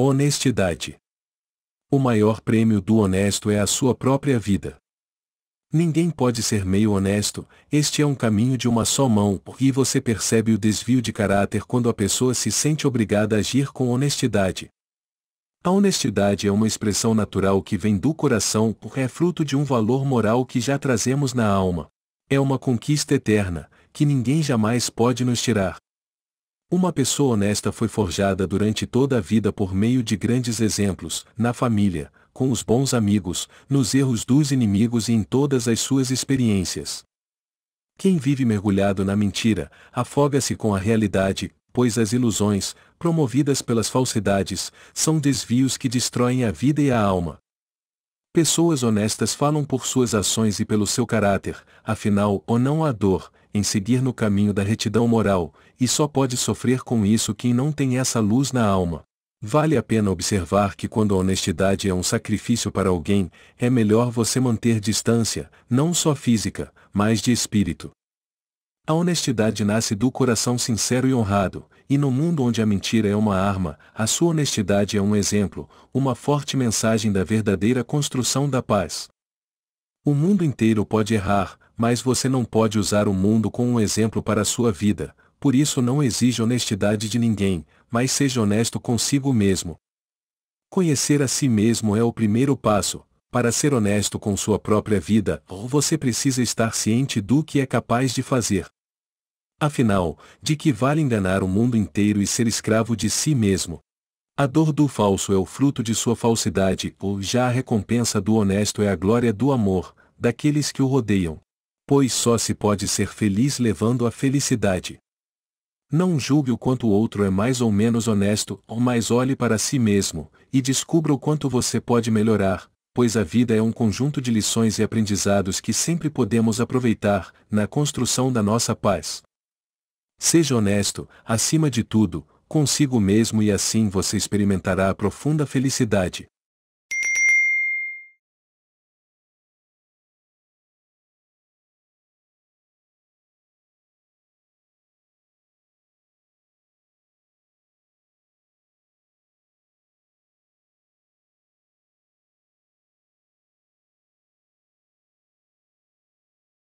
Honestidade. O maior prêmio do honesto é a sua própria vida. Ninguém pode ser meio honesto, este é um caminho de uma só mão, e você percebe o desvio de caráter quando a pessoa se sente obrigada a agir com honestidade. A honestidade é uma expressão natural que vem do coração, é fruto de um valor moral que já trazemos na alma. É uma conquista eterna, que ninguém jamais pode nos tirar. Uma pessoa honesta foi forjada durante toda a vida por meio de grandes exemplos, na família, com os bons amigos, nos erros dos inimigos e em todas as suas experiências. Quem vive mergulhado na mentira, afoga-se com a realidade, pois as ilusões, promovidas pelas falsidades, são desvios que destroem a vida e a alma. Pessoas honestas falam por suas ações e pelo seu caráter, afinal, ou não há dor, em seguir no caminho da retidão moral, e só pode sofrer com isso quem não tem essa luz na alma. Vale a pena observar que quando a honestidade é um sacrifício para alguém, é melhor você manter distância, não só física, mas de espírito. A honestidade nasce do coração sincero e honrado, e no mundo onde a mentira é uma arma, a sua honestidade é um exemplo, uma forte mensagem da verdadeira construção da paz. O mundo inteiro pode errar, mas você não pode usar o mundo como um exemplo para a sua vida, por isso não exige honestidade de ninguém, mas seja honesto consigo mesmo. Conhecer a si mesmo é o primeiro passo. Para ser honesto com sua própria vida, você precisa estar ciente do que é capaz de fazer. Afinal, de que vale enganar o mundo inteiro e ser escravo de si mesmo? A dor do falso é o fruto de sua falsidade, ou já a recompensa do honesto é a glória do amor, daqueles que o rodeiam pois só se pode ser feliz levando a felicidade. Não julgue o quanto o outro é mais ou menos honesto, ou mais olhe para si mesmo, e descubra o quanto você pode melhorar, pois a vida é um conjunto de lições e aprendizados que sempre podemos aproveitar, na construção da nossa paz. Seja honesto, acima de tudo, consigo mesmo e assim você experimentará a profunda felicidade.